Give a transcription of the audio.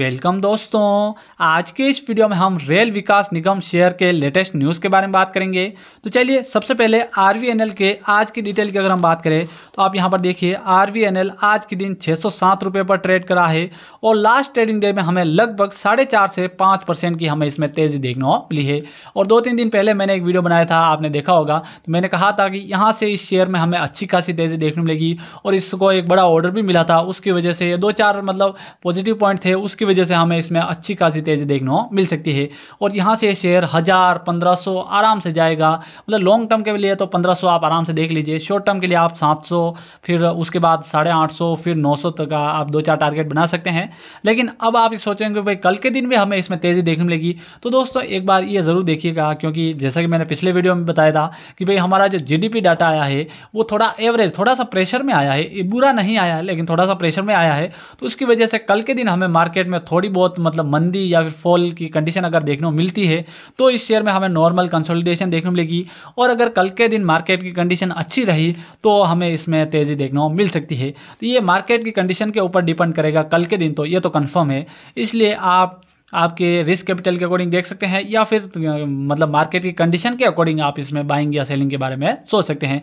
welcome दोस्तों आज के इस वीडियो में हम रेल विकास निगम शेयर के लेटेस्ट न्यूज़ के बारे में बात करेंगे तो चलिए सबसे पहले आर के आज की डिटेल की अगर हम बात करें तो आप यहाँ पर देखिए आर आज के दिन छः रुपए पर ट्रेड करा है और लास्ट ट्रेडिंग डे में हमें लगभग साढ़े चार से पाँच परसेंट की हमें इसमें तेज़ी देखने मिली है और दो तीन दिन पहले मैंने एक वीडियो बनाया था आपने देखा होगा तो मैंने कहा था कि यहाँ से इस शेयर में हमें अच्छी खासी तेज़ी देखने मिलेगी और इसको एक बड़ा ऑर्डर भी मिला था उसकी वजह से दो चार मतलब पॉजिटिव पॉइंट थे उसकी वजह से हमें इसमें अच्छी खासी तेज़ी देखने को मिल सकती है और यहाँ से शेयर हज़ार पंद्रह आराम से जाएगा मतलब लॉन्ग टर्म के लिए तो पंद्रह आप आराम से देख लीजिए शॉर्ट टर्म के लिए आप सात फिर उसके बाद साढ़े आठ फिर नौ तक आप दो चार टारगेट बना सकते हैं लेकिन अब आप सोचेंगे भाई कल के दिन भी हमें इसमें तेज़ी देखने मिलेगी तो दोस्तों एक बार ये ज़रूर देखिएगा क्योंकि जैसा कि मैंने पिछले वीडियो में बताया था कि भाई हमारा जो जीडीपी डाटा आया है वो थोड़ा एवरेज थोड़ा सा प्रेशर में आया है बुरा नहीं आया है लेकिन थोड़ा सा प्रेशर में आया है तो उसकी वजह से कल के दिन हमें मार्केट में थोड़ी बहुत मतलब मंदी या फिर फॉल की कंडीशन अगर देखने को मिलती है तो इस शेयर में हमें नॉर्मल कंसोलिडेशन देखने को मिलेगी और अगर कल के दिन मार्केट की कंडीशन अच्छी रही तो हमें इसमें तेज़ी देखने को मिल सकती है तो ये मार्केट की कंडीशन के ऊपर डिपेंड करेगा कल के दिन तो ये तो कन्फर्म है इसलिए आप आपके रिस्क कैपिटल के अकॉर्डिंग देख सकते हैं या फिर मतलब मार्केट की कंडीशन के अकॉर्डिंग आप इसमें बाइंग या सेलिंग के बारे में सोच सकते हैं